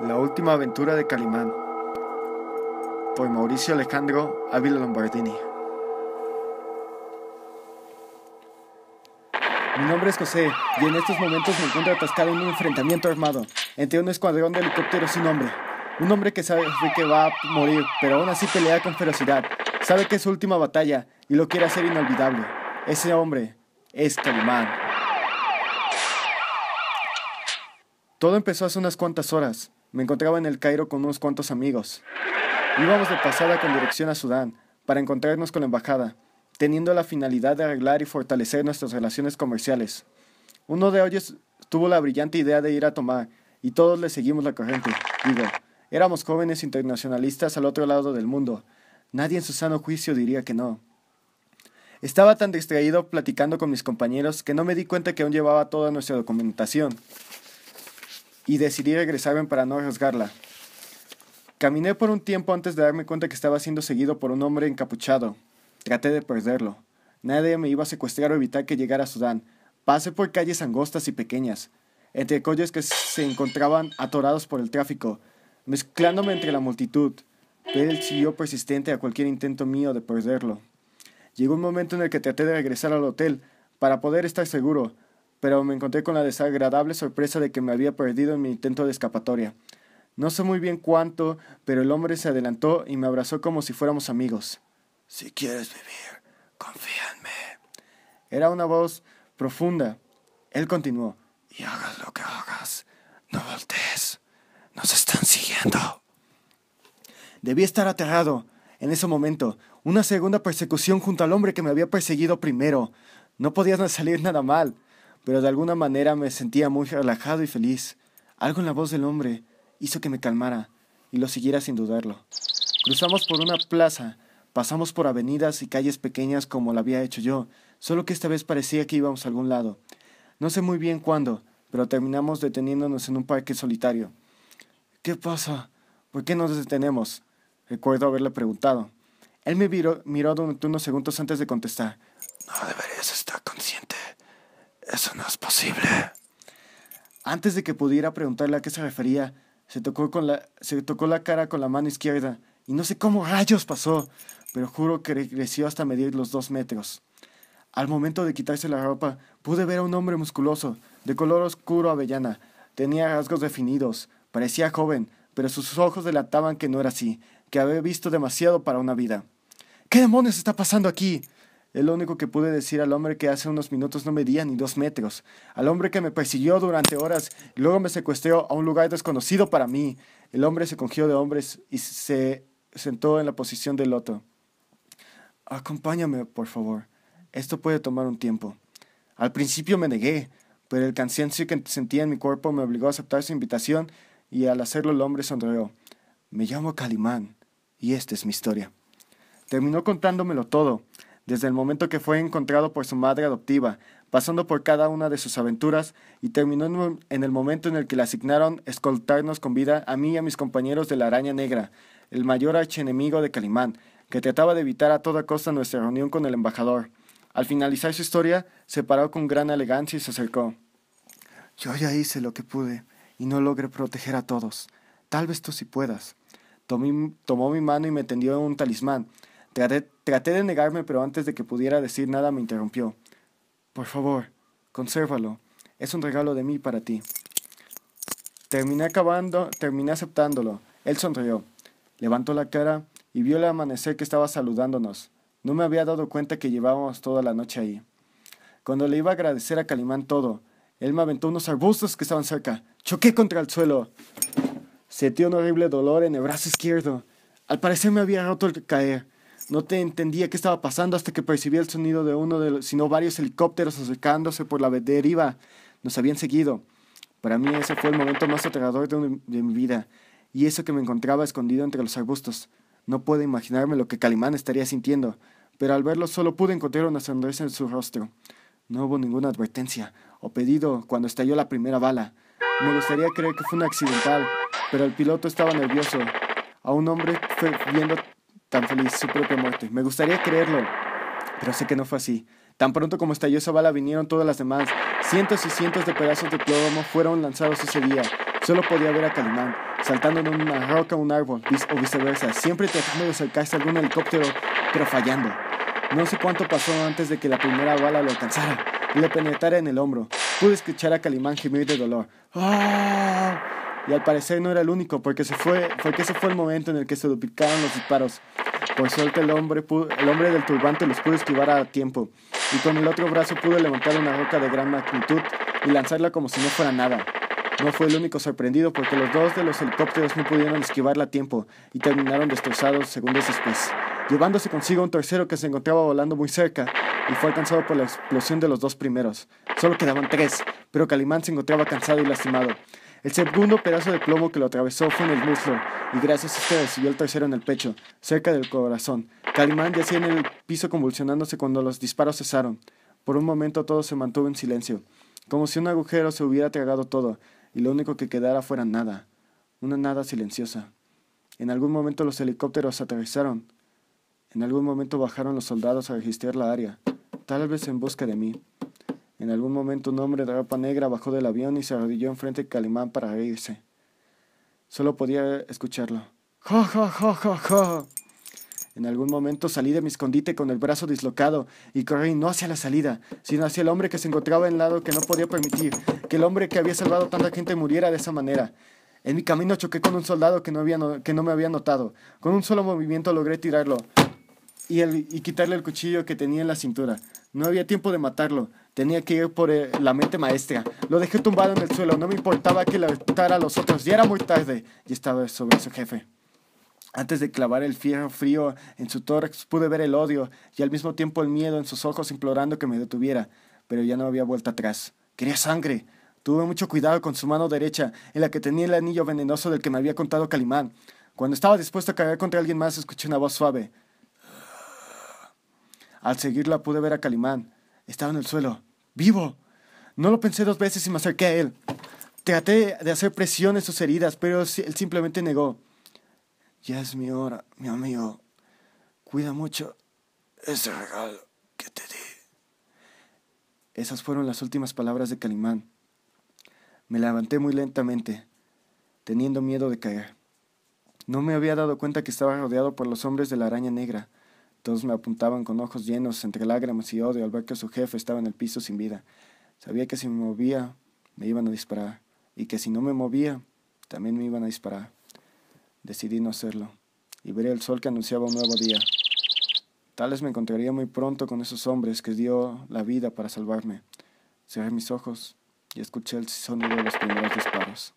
La última aventura de Calimán por Mauricio Alejandro Ávila Lombardini. Mi nombre es José y en estos momentos me encuentro atascado en un enfrentamiento armado entre un escuadrón de helicópteros sin nombre. Un hombre que sabe que va a morir, pero aún así pelea con ferocidad. Sabe que es su última batalla y lo quiere hacer inolvidable. Ese hombre es Calimán. Todo empezó hace unas cuantas horas, me encontraba en el Cairo con unos cuantos amigos. Íbamos de pasada con dirección a Sudán para encontrarnos con la embajada, teniendo la finalidad de arreglar y fortalecer nuestras relaciones comerciales. Uno de ellos tuvo la brillante idea de ir a tomar y todos le seguimos la corriente. Digo, éramos jóvenes internacionalistas al otro lado del mundo. Nadie en su sano juicio diría que no. Estaba tan distraído platicando con mis compañeros que no me di cuenta que aún llevaba toda nuestra documentación y decidí regresarme para no arriesgarla. Caminé por un tiempo antes de darme cuenta que estaba siendo seguido por un hombre encapuchado. Traté de perderlo. Nadie me iba a secuestrar o evitar que llegara a Sudán. Pasé por calles angostas y pequeñas, entre coches que se encontraban atorados por el tráfico, mezclándome entre la multitud, pero él siguió persistente a cualquier intento mío de perderlo. Llegó un momento en el que traté de regresar al hotel para poder estar seguro, pero me encontré con la desagradable sorpresa de que me había perdido en mi intento de escapatoria. No sé muy bien cuánto, pero el hombre se adelantó y me abrazó como si fuéramos amigos. Si quieres vivir, confía en mí. Era una voz profunda. Él continuó. Y hagas lo que hagas, no voltees. Nos están siguiendo. Debí estar aterrado. En ese momento, una segunda persecución junto al hombre que me había perseguido primero. No podía salir nada mal pero de alguna manera me sentía muy relajado y feliz. Algo en la voz del hombre hizo que me calmara y lo siguiera sin dudarlo. Cruzamos por una plaza, pasamos por avenidas y calles pequeñas como lo había hecho yo, solo que esta vez parecía que íbamos a algún lado. No sé muy bien cuándo, pero terminamos deteniéndonos en un parque solitario. ¿Qué pasa? ¿Por qué nos detenemos? Recuerdo haberle preguntado. Él me miró, miró durante unos segundos antes de contestar. No deberías estar consciente eso no es posible. Antes de que pudiera preguntarle a qué se refería, se tocó, la, la cara con la mano izquierda y no sé cómo rayos pasó, pero juro que regresó hasta medir los dos metros. Al momento de quitarse la ropa, pude ver a un hombre musculoso, de color oscuro avellana. Tenía rasgos definidos, parecía joven, pero sus ojos delataban que no era así, que había visto demasiado para una vida. ¿Qué demonios está pasando aquí? Es único que pude decir al hombre que hace unos minutos no medía ni dos metros, al hombre que me persiguió durante horas y luego me secuestró a un lugar desconocido para mí. El hombre se congió de hombres y se sentó en la posición del loto. Acompáñame, por favor. Esto puede tomar un tiempo. Al principio me negué, pero el cansancio que sentía en mi cuerpo me obligó a aceptar su invitación y al hacerlo el hombre sonrió. Me llamo Calimán y esta es mi historia. Terminó contándomelo todo desde el momento que fue encontrado por su madre adoptiva, pasando por cada una de sus aventuras y terminó en el momento en el que le asignaron escoltarnos con vida a mí y a mis compañeros de la Araña Negra, el mayor archienemigo de Calimán, que trataba de evitar a toda costa nuestra reunión con el embajador. Al finalizar su historia, se paró con gran elegancia y se acercó. Yo ya hice lo que pude y no logré proteger a todos. Tal vez tú sí puedas. tomó mi mano y me tendió un talismán, Traté, de negarme, pero antes de que pudiera decir nada me interrumpió. Por favor, consérvalo. Es un regalo de mí para ti. Terminé acabando, terminé aceptándolo. Él sonrió, levantó la cara y vio el amanecer que estaba saludándonos. No me había dado cuenta que llevábamos toda la noche ahí. Cuando le iba a agradecer a Calimán todo, él me aventó unos arbustos que estaban cerca. Choqué contra el suelo. Sentí un horrible dolor en el brazo izquierdo. Al parecer me había roto el caer. No te entendía qué estaba pasando hasta que percibí el sonido de uno de los, sino varios helicópteros acercándose por la deriva. Nos habían seguido. Para mí ese fue el momento más aterrador de, mi vida, y eso que me encontraba escondido entre los arbustos. No puedo imaginarme lo que Calimán estaría sintiendo, pero al verlo solo pude encontrar una sonrisa en su rostro. No hubo ninguna advertencia o pedido cuando estalló la primera bala. Me gustaría creer que fue un accidental, pero el piloto estaba nervioso. A un hombre viendo tan feliz su propia muerte. Me gustaría creerlo, pero sé que no fue así. Tan pronto como estalló esa bala vinieron todas las demás. Cientos y cientos de pedazos de plomo fueron lanzados ese día. Solo podía ver a Calimán saltando de una roca a un árbol o viceversa, siempre tratando de acercarse a algún helicóptero, pero fallando. No sé cuánto pasó antes de que la primera bala lo alcanzara y le penetrara en el hombro. Pude escuchar a Calimán gemir de dolor. ¡Ah! Y al parecer no era el único, porque, se fue, porque ese fue el momento en el que se duplicaron los disparos. Por suerte el hombre, el hombre del turbante los pudo esquivar a tiempo, y con el otro brazo pudo levantar una roca de gran magnitud y lanzarla como si no fuera nada. No fue el único sorprendido porque los dos de los helicópteros no pudieron esquivarla a tiempo y terminaron destrozados segundos después, llevándose consigo un tercero que se encontraba volando muy cerca y fue alcanzado por la explosión de los dos primeros. Solo quedaban tres, pero Calimán se encontraba cansado y lastimado. El segundo pedazo de plomo que lo atravesó fue en el muslo, y gracias a este recibió el tercero en el pecho, cerca del corazón. Calimán yacía en el piso convulsionándose cuando los disparos cesaron. Por un momento todo se mantuvo en silencio, como si un agujero se hubiera tragado todo, y lo único que quedara fuera nada, una nada silenciosa. En algún momento los helicópteros atravesaron. En algún momento bajaron los soldados a registrar la área, tal vez en busca de mí. En algún momento un hombre de ropa negra bajó del avión y se arrodilló frente de Calimán para reírse. Solo podía escucharlo. En algún momento salí de mi escondite con el brazo dislocado y corrí no hacia la salida, sino hacia el hombre que se encontraba en lado que no podía permitir que el hombre que había salvado tanta gente muriera de esa manera. En mi camino choqué con un soldado que no, que no me había notado. Con un solo movimiento logré tirarlo, y, el, quitarle el cuchillo que tenía en la cintura. No había tiempo de matarlo. Tenía que ir por eh, la mente maestra. Lo dejé tumbado en el suelo. No me importaba que alertara a los otros. Ya era muy tarde. Y estaba sobre su jefe. Antes de clavar el fierro frío en su tórax, pude ver el odio y al mismo tiempo el miedo en sus ojos implorando que me detuviera. Pero ya no había vuelta atrás. Quería sangre. Tuve mucho cuidado con su mano derecha, en la que tenía el anillo venenoso del que me había contado Calimán. Cuando estaba dispuesto a caer contra alguien más, escuché una voz suave. Al seguirla pude ver a Calimán. Estaba en el suelo, vivo. No lo pensé dos veces y me acerqué a él. Traté de hacer presión en sus heridas, pero él simplemente negó. Ya es mi hora, mi amigo. Cuida mucho ese regalo que te di. Esas fueron las últimas palabras de Calimán. Me levanté muy lentamente, teniendo miedo de caer. No me había dado cuenta que estaba rodeado por los hombres de la araña negra. Todos me apuntaban con ojos llenos entre lágrimas y odio al ver que su jefe estaba en el piso sin vida. Sabía que si me movía me iban a disparar y que si no me movía también me iban a disparar. Decidí no hacerlo y veré el sol que anunciaba un nuevo día. Tal vez me encontraría muy pronto con esos hombres que dio la vida para salvarme. Cerré mis ojos y escuché el sonido de los primeros disparos.